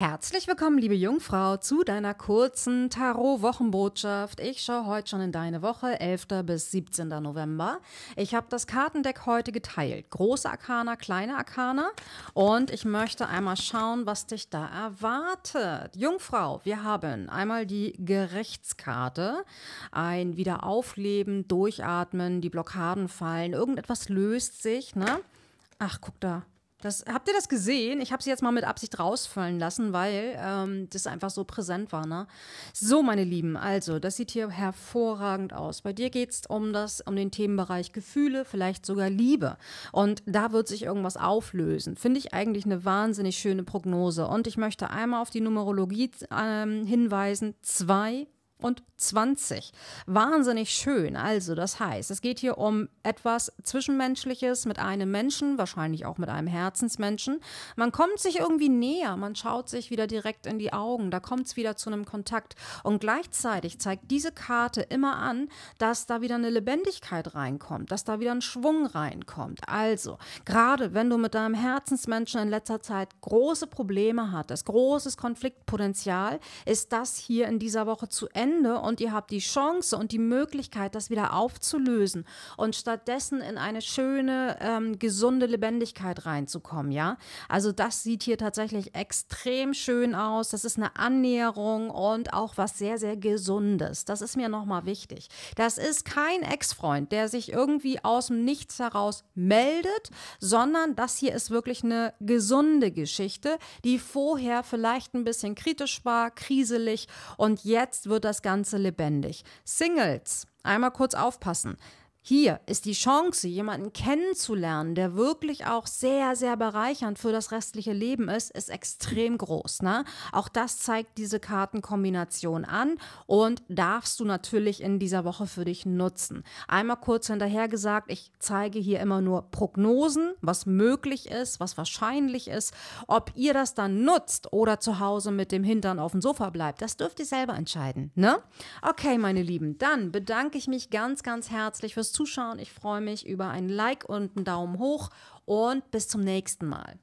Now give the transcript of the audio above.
Herzlich willkommen, liebe Jungfrau, zu deiner kurzen Tarot-Wochenbotschaft. Ich schaue heute schon in deine Woche, 11. bis 17. November. Ich habe das Kartendeck heute geteilt. Große Arkana, kleine Arkana. Und ich möchte einmal schauen, was dich da erwartet. Jungfrau, wir haben einmal die Gerichtskarte. Ein Wiederaufleben, Durchatmen, die Blockaden fallen, irgendetwas löst sich, ne? Ach, guck da, das, habt ihr das gesehen? Ich habe sie jetzt mal mit Absicht rausfallen lassen, weil ähm, das einfach so präsent war. Ne? So, meine Lieben, also das sieht hier hervorragend aus. Bei dir geht es um um den Themenbereich Gefühle, vielleicht sogar Liebe. Und da wird sich irgendwas auflösen. Finde ich eigentlich eine wahnsinnig schöne Prognose. Und ich möchte einmal auf die Numerologie ähm, hinweisen. Zwei und 20. Wahnsinnig schön. Also, das heißt, es geht hier um etwas Zwischenmenschliches mit einem Menschen, wahrscheinlich auch mit einem Herzensmenschen. Man kommt sich irgendwie näher, man schaut sich wieder direkt in die Augen, da kommt es wieder zu einem Kontakt. Und gleichzeitig zeigt diese Karte immer an, dass da wieder eine Lebendigkeit reinkommt, dass da wieder ein Schwung reinkommt. Also, gerade wenn du mit deinem Herzensmenschen in letzter Zeit große Probleme hattest, großes Konfliktpotenzial, ist das hier in dieser Woche zu Ende Ende und ihr habt die Chance und die Möglichkeit, das wieder aufzulösen und stattdessen in eine schöne, ähm, gesunde Lebendigkeit reinzukommen, ja. Also das sieht hier tatsächlich extrem schön aus. Das ist eine Annäherung und auch was sehr, sehr Gesundes. Das ist mir nochmal wichtig. Das ist kein Ex-Freund, der sich irgendwie aus dem Nichts heraus meldet, sondern das hier ist wirklich eine gesunde Geschichte, die vorher vielleicht ein bisschen kritisch war, kriselig und jetzt wird das das Ganze lebendig. Singles, einmal kurz aufpassen. Hier ist die Chance, jemanden kennenzulernen, der wirklich auch sehr, sehr bereichernd für das restliche Leben ist, ist extrem groß. Ne? Auch das zeigt diese Kartenkombination an und darfst du natürlich in dieser Woche für dich nutzen. Einmal kurz hinterher gesagt, ich zeige hier immer nur Prognosen, was möglich ist, was wahrscheinlich ist. Ob ihr das dann nutzt oder zu Hause mit dem Hintern auf dem Sofa bleibt, das dürft ihr selber entscheiden. Ne? Okay, meine Lieben, dann bedanke ich mich ganz, ganz herzlich fürs Zuschauen. Zuschauen. Ich freue mich über ein Like und einen Daumen hoch und bis zum nächsten Mal.